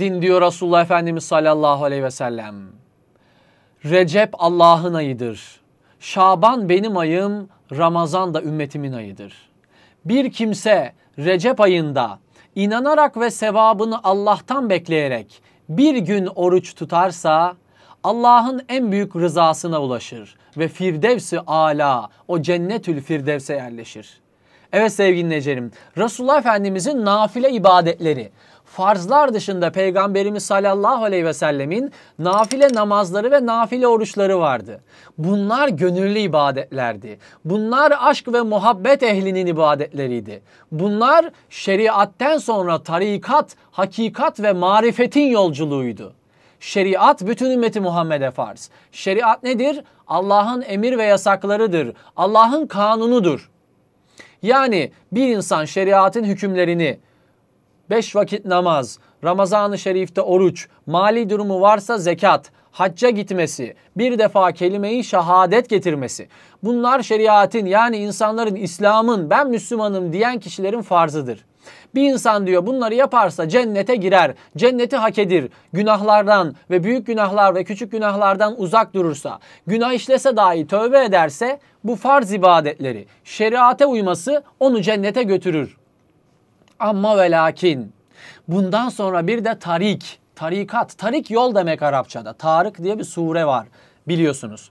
din diyor Resulullah Efendimiz sallallahu aleyhi ve sellem. Recep Allah'ın ayıdır. Şaban benim ayım, Ramazan da ümmetimin ayıdır. Bir kimse Recep ayında inanarak ve sevabını Allah'tan bekleyerek bir gün oruç tutarsa Allah'ın en büyük rızasına ulaşır ve Firdevsi Ala o cennetül Firdevs'e yerleşir. Evet sevgili necerim, Resulullah Efendimizin nafile ibadetleri farzlar dışında Peygamberimiz sallallahu aleyhi ve sellemin nafile namazları ve nafile oruçları vardı. Bunlar gönüllü ibadetlerdi. Bunlar aşk ve muhabbet ehlinin ibadetleriydi. Bunlar şeriatten sonra tarikat, hakikat ve marifetin yolculuğuydu. Şeriat bütün ümmeti Muhammed'e farz. Şeriat nedir? Allah'ın emir ve yasaklarıdır. Allah'ın kanunudur. Yani bir insan şeriatın hükümlerini beş vakit namaz, Ramazan-ı Şerif'te oruç, mali durumu varsa zekat, hacca gitmesi, bir defa kelimeyi şehadet getirmesi. Bunlar şeriatin yani insanların İslam'ın ben Müslümanım diyen kişilerin farzıdır. Bir insan diyor bunları yaparsa cennete girer, cenneti hak edir. Günahlardan ve büyük günahlar ve küçük günahlardan uzak durursa, günah işlese dahi tövbe ederse bu farz ibadetleri şeriate uyması onu cennete götürür. Amma ve lakin bundan sonra bir de tarik, tarikat, tarik yol demek Arapçada. Tarık diye bir sure var biliyorsunuz.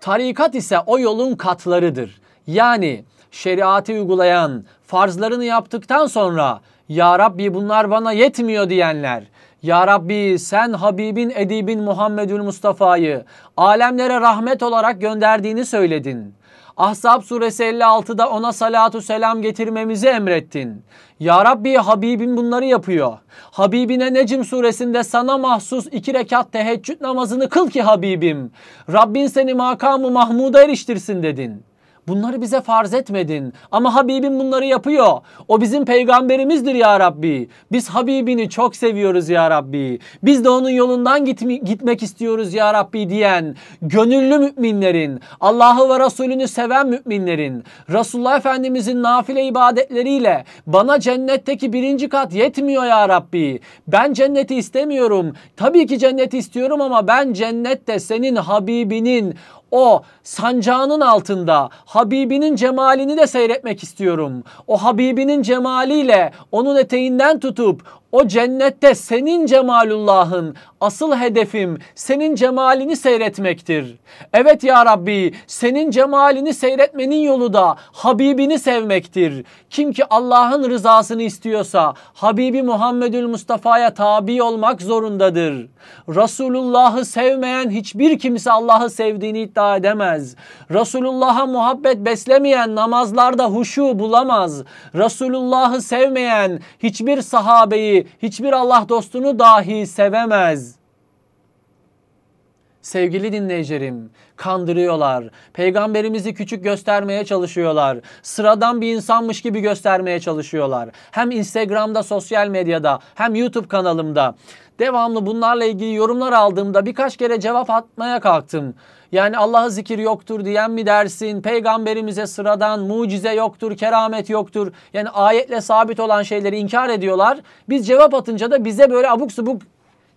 Tarikat ise o yolun katlarıdır. Yani şeriatı uygulayan, farzlarını yaptıktan sonra ya Rabbi bunlar bana yetmiyor diyenler. Ya Rabbi sen Habibin Edibin Muhammedül Mustafa'yı alemlere rahmet olarak gönderdiğini söyledin. Ahzab suresi 56'da ona salatu selam getirmemizi emrettin. Ya Rabbi Habibim bunları yapıyor. Habibine Necim suresinde sana mahsus iki rekat teheccüd namazını kıl ki Habibim. Rabbin seni makamı Mahmud'a eriştirsin dedin. Bunları bize farz etmedin. Ama Habibim bunları yapıyor. O bizim peygamberimizdir ya Rabbi. Biz Habibini çok seviyoruz ya Rabbi. Biz de onun yolundan gitme, gitmek istiyoruz ya Rabbi diyen gönüllü müminlerin, Allah'ı ve Resulünü seven müminlerin, Resulullah Efendimizin nafile ibadetleriyle bana cennetteki birinci kat yetmiyor ya Rabbi. Ben cenneti istemiyorum. Tabii ki cenneti istiyorum ama ben cennette senin Habibinin o sancağının altında Habibinin cemalini de seyretmek istiyorum. O Habibinin cemaliyle onun eteğinden tutup o cennette senin cemalullahın, asıl hedefim senin cemalini seyretmektir. Evet ya Rabbi, senin cemalini seyretmenin yolu da Habibini sevmektir. Kim ki Allah'ın rızasını istiyorsa Habibi Muhammedül Mustafa'ya tabi olmak zorundadır. Resulullah'ı sevmeyen hiçbir kimse Allah'ı sevdiğini iddia edemez. Resulullah'a muhabbet beslemeyen namazlarda huşu bulamaz. Resulullah'ı sevmeyen hiçbir sahabeyi hiçbir Allah dostunu dahi sevemez. Sevgili dinleyicilerim, kandırıyorlar. Peygamberimizi küçük göstermeye çalışıyorlar. Sıradan bir insanmış gibi göstermeye çalışıyorlar. Hem Instagram'da, sosyal medyada, hem YouTube kanalımda. Devamlı bunlarla ilgili yorumlar aldığımda birkaç kere cevap atmaya kalktım. Yani Allah'a zikir yoktur diyen mi dersin? Peygamberimize sıradan mucize yoktur, keramet yoktur. Yani ayetle sabit olan şeyleri inkar ediyorlar. Biz cevap atınca da bize böyle abuk subuk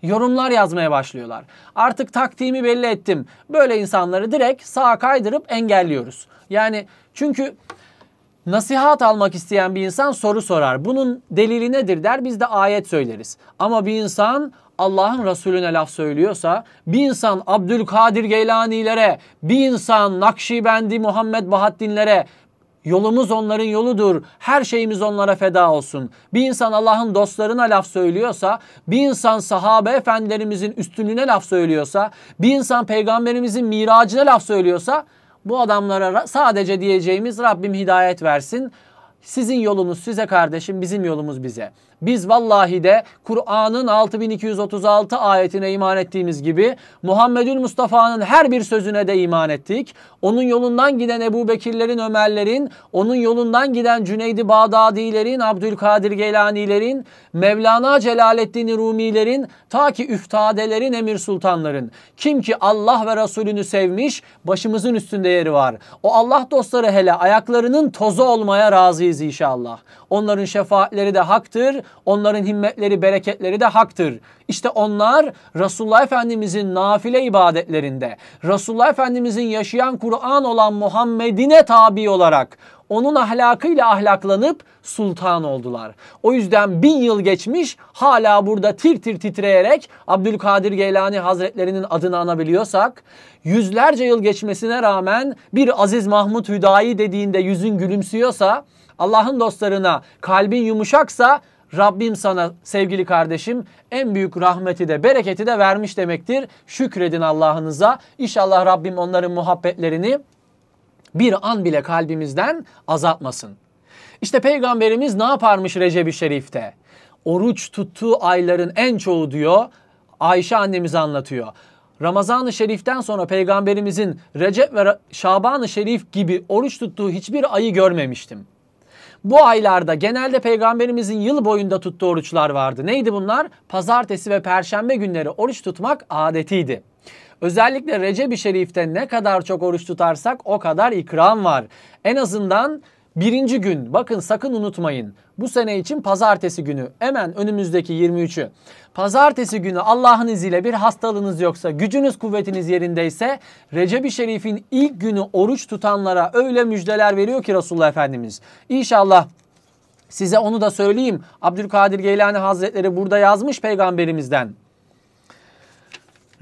yorumlar yazmaya başlıyorlar. Artık taktiğimi belli ettim. Böyle insanları direkt sağa kaydırıp engelliyoruz. Yani çünkü Nasihat almak isteyen bir insan soru sorar. Bunun delili nedir der biz de ayet söyleriz. Ama bir insan Allah'ın Resulüne laf söylüyorsa, bir insan Abdülkadir Geylanilere, bir insan Nakşibendi Muhammed Bahattinlere, Yolumuz onların yoludur. Her şeyimiz onlara feda olsun. Bir insan Allah'ın dostlarına laf söylüyorsa, bir insan sahabe efendilerimizin üstünlüğüne laf söylüyorsa, bir insan peygamberimizin miracına laf söylüyorsa bu adamlara sadece diyeceğimiz Rabbim hidayet versin. Sizin yolunuz size kardeşim, bizim yolumuz bize. Biz vallahi de Kur'an'ın 6236 ayetine iman ettiğimiz gibi Muhammedül Mustafa'nın her bir sözüne de iman ettik. Onun yolundan giden Ebu Bekirlerin, Ömerlerin, onun yolundan giden Cüneydi Bağdadilerin, Abdülkadir Geylanilerin, Mevlana Celaleddin Rumilerin, ta ki üftadelerin, emir sultanların. Kim ki Allah ve Resulünü sevmiş, başımızın üstünde yeri var. O Allah dostları hele ayaklarının tozu olmaya razıyız ederiz inşallah. Onların şefaatleri de haktır. Onların himmetleri, bereketleri de haktır. İşte onlar Resulullah Efendimizin nafile ibadetlerinde, Resulullah Efendimizin yaşayan Kur'an olan Muhammed'ine tabi olarak onun ahlakıyla ahlaklanıp sultan oldular. O yüzden bin yıl geçmiş hala burada tir tir titreyerek Abdülkadir Geylani Hazretlerinin adını anabiliyorsak yüzlerce yıl geçmesine rağmen bir Aziz Mahmut Hüdayi dediğinde yüzün gülümsüyorsa Allah'ın dostlarına kalbin yumuşaksa Rabbim sana sevgili kardeşim en büyük rahmeti de bereketi de vermiş demektir. Şükredin Allah'ınıza. İnşallah Rabbim onların muhabbetlerini bir an bile kalbimizden azaltmasın. İşte peygamberimiz ne yaparmış Recep-i Şerif'te? Oruç tuttuğu ayların en çoğu diyor Ayşe annemiz anlatıyor. Ramazan-ı Şerif'ten sonra peygamberimizin Recep ve Şaban-ı Şerif gibi oruç tuttuğu hiçbir ayı görmemiştim. Bu aylarda genelde peygamberimizin yıl boyunda tuttuğu oruçlar vardı. Neydi bunlar? Pazartesi ve perşembe günleri oruç tutmak adetiydi. Özellikle Recep-i Şerif'te ne kadar çok oruç tutarsak o kadar ikram var. En azından Birinci gün bakın sakın unutmayın. Bu sene için pazartesi günü hemen önümüzdeki 23'ü. Pazartesi günü Allah'ın izniyle bir hastalığınız yoksa gücünüz kuvvetiniz yerindeyse Recep-i Şerif'in ilk günü oruç tutanlara öyle müjdeler veriyor ki Resulullah Efendimiz. İnşallah size onu da söyleyeyim. Abdülkadir Geylani Hazretleri burada yazmış peygamberimizden.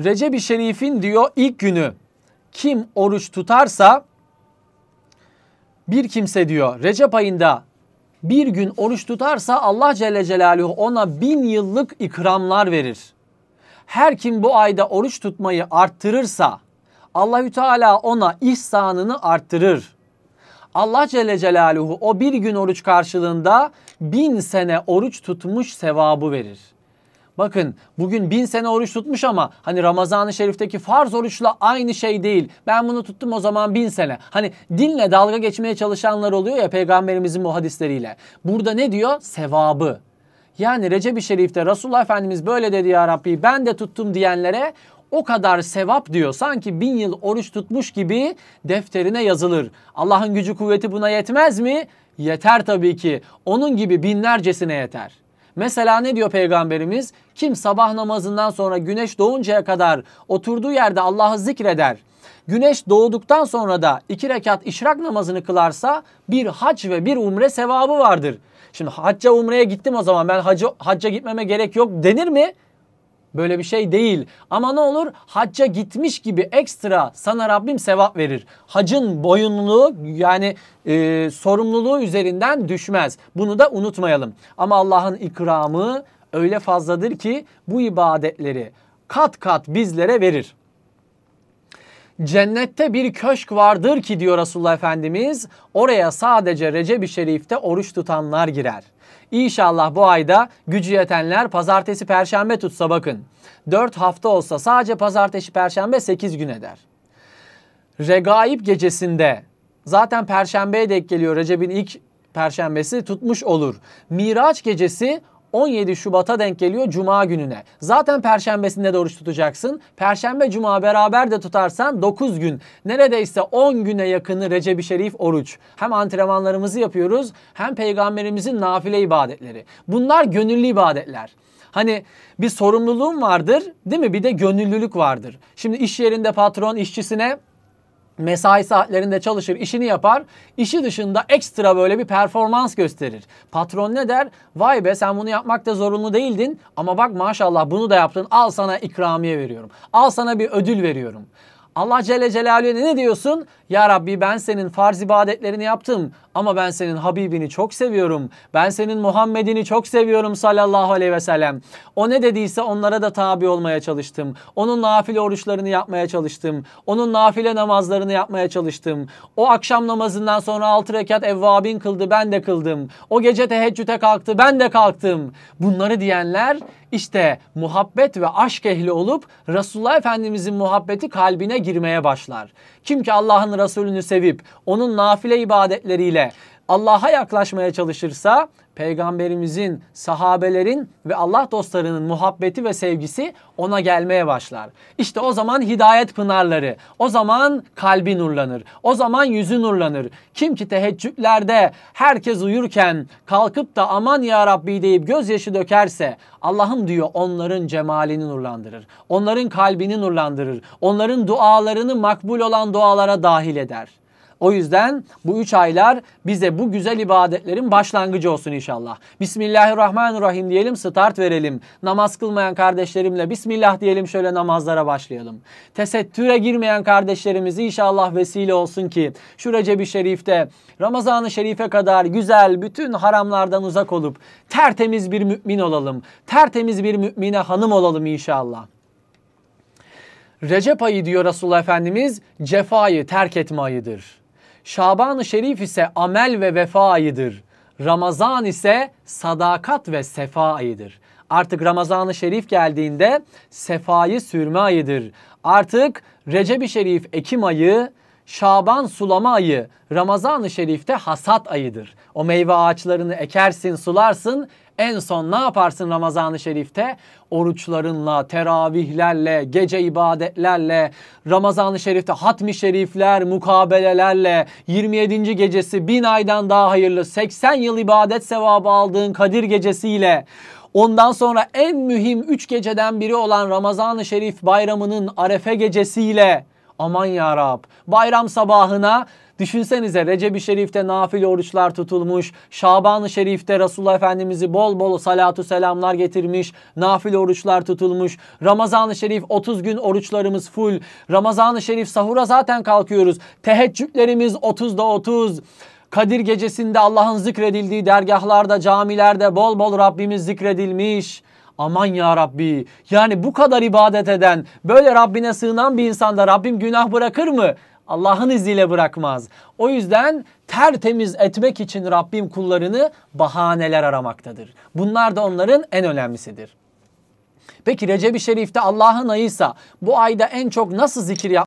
Recep-i Şerif'in diyor ilk günü kim oruç tutarsa bir kimse diyor Recep ayında bir gün oruç tutarsa Allah Celle Celaluhu ona bin yıllık ikramlar verir. Her kim bu ayda oruç tutmayı arttırırsa Allahü Teala ona ihsanını arttırır. Allah Celle Celaluhu o bir gün oruç karşılığında bin sene oruç tutmuş sevabı verir. Bakın bugün bin sene oruç tutmuş ama hani Ramazan-ı Şerif'teki farz oruçla aynı şey değil. Ben bunu tuttum o zaman bin sene. Hani dinle dalga geçmeye çalışanlar oluyor ya peygamberimizin bu hadisleriyle. Burada ne diyor? Sevabı. Yani Recep-i Şerif'te Resulullah Efendimiz böyle dedi ya Rabbi ben de tuttum diyenlere o kadar sevap diyor. Sanki bin yıl oruç tutmuş gibi defterine yazılır. Allah'ın gücü kuvveti buna yetmez mi? Yeter tabii ki. Onun gibi binlercesine yeter. Mesela ne diyor peygamberimiz? Kim sabah namazından sonra güneş doğuncaya kadar oturduğu yerde Allah'ı zikreder. Güneş doğduktan sonra da iki rekat işrak namazını kılarsa bir hac ve bir umre sevabı vardır. Şimdi hacca umreye gittim o zaman ben hacı, hacca gitmeme gerek yok denir mi? Böyle bir şey değil. Ama ne olur hacca gitmiş gibi ekstra sana Rabbim sevap verir. Hacın boyunluğu yani e, sorumluluğu üzerinden düşmez. Bunu da unutmayalım. Ama Allah'ın ikramı öyle fazladır ki bu ibadetleri kat kat bizlere verir. Cennette bir köşk vardır ki diyor Resulullah Efendimiz oraya sadece Recep-i Şerif'te oruç tutanlar girer. İnşallah bu ayda gücü yetenler pazartesi perşembe tutsa bakın. 4 hafta olsa sadece pazartesi perşembe 8 gün eder. Regaib gecesinde zaten perşembeye denk geliyor Recep'in ilk perşembesi tutmuş olur. Miraç gecesi 17 Şubat'a denk geliyor Cuma gününe. Zaten Perşembesinde de oruç tutacaksın. Perşembe Cuma beraber de tutarsan 9 gün. Neredeyse 10 güne yakını Recep-i Şerif oruç. Hem antrenmanlarımızı yapıyoruz hem peygamberimizin nafile ibadetleri. Bunlar gönüllü ibadetler. Hani bir sorumluluğun vardır değil mi? Bir de gönüllülük vardır. Şimdi iş yerinde patron işçisine mesai saatlerinde çalışır, işini yapar. İşi dışında ekstra böyle bir performans gösterir. Patron ne der? Vay be sen bunu yapmakta zorunlu değildin ama bak maşallah bunu da yaptın. Al sana ikramiye veriyorum. Al sana bir ödül veriyorum. Allah Celle Celaluhu'ya ne diyorsun? Ya Rabbi ben senin farz ibadetlerini yaptım ama ben senin Habibini çok seviyorum. Ben senin Muhammed'ini çok seviyorum sallallahu aleyhi ve sellem. O ne dediyse onlara da tabi olmaya çalıştım. Onun nafile oruçlarını yapmaya çalıştım. Onun nafile namazlarını yapmaya çalıştım. O akşam namazından sonra altı rekat evvabin kıldı ben de kıldım. O gece teheccüde kalktı ben de kalktım. Bunları diyenler işte muhabbet ve aşk ehli olup Resulullah Efendimizin muhabbeti kalbine girmeye başlar. Kim ki Allah'ın Resulünü sevip onun nafile ibadetleriyle ile Allah'a yaklaşmaya çalışırsa peygamberimizin, sahabelerin ve Allah dostlarının muhabbeti ve sevgisi ona gelmeye başlar. İşte o zaman hidayet pınarları, o zaman kalbi nurlanır, o zaman yüzü nurlanır. Kim ki teheccüdlerde herkes uyurken kalkıp da aman ya Rabbi deyip gözyaşı dökerse Allah'ım diyor onların cemalini nurlandırır. Onların kalbini nurlandırır. Onların dualarını makbul olan dualara dahil eder. O yüzden bu üç aylar bize bu güzel ibadetlerin başlangıcı olsun inşallah. Bismillahirrahmanirrahim diyelim start verelim. Namaz kılmayan kardeşlerimle Bismillah diyelim şöyle namazlara başlayalım. Tesettüre girmeyen kardeşlerimizi inşallah vesile olsun ki şu Recep-i Şerif'te Ramazan-ı Şerif'e kadar güzel bütün haramlardan uzak olup tertemiz bir mümin olalım. Tertemiz bir mümine hanım olalım inşallah. Recep ayı diyor Resulullah Efendimiz cefayı terk etme ayıdır. Şaban-ı Şerif ise amel ve vefa ayıdır. Ramazan ise sadakat ve sefa ayıdır. Artık Ramazan-ı Şerif geldiğinde sefayı sürme ayıdır. Artık Recep-i Şerif Ekim ayı, Şaban sulama ayı, Ramazan-ı Şerif'te hasat ayıdır. O meyve ağaçlarını ekersin, sularsın. En son ne yaparsın Ramazan-ı Şerif'te? Oruçlarınla, teravihlerle, gece ibadetlerle, Ramazan-ı Şerif'te hatmi şerifler, mukabelelerle, 27. gecesi bin aydan daha hayırlı, 80 yıl ibadet sevabı aldığın Kadir gecesiyle, Ondan sonra en mühim 3 geceden biri olan Ramazan-ı Şerif bayramının Arefe gecesiyle aman ya Rab Bayram sabahına Düşünsenize Recep-i Şerif'te nafile oruçlar tutulmuş, Şaban-ı Şerif'te Resulullah Efendimiz'i bol bol salatu selamlar getirmiş, nafile oruçlar tutulmuş, Ramazan-ı Şerif 30 gün oruçlarımız full, Ramazan-ı Şerif sahura zaten kalkıyoruz, teheccüdlerimiz 30'da 30, Kadir gecesinde Allah'ın zikredildiği dergahlarda, camilerde bol bol Rabbimiz zikredilmiş.'' Aman ya Rabbi. Yani bu kadar ibadet eden, böyle Rabbine sığınan bir insanda Rabbim günah bırakır mı? Allah'ın izniyle bırakmaz. O yüzden tertemiz etmek için Rabbim kullarını bahaneler aramaktadır. Bunlar da onların en önemlisidir. Peki Recep-i Şerif'te Allah'ın ayıysa bu ayda en çok nasıl zikir yap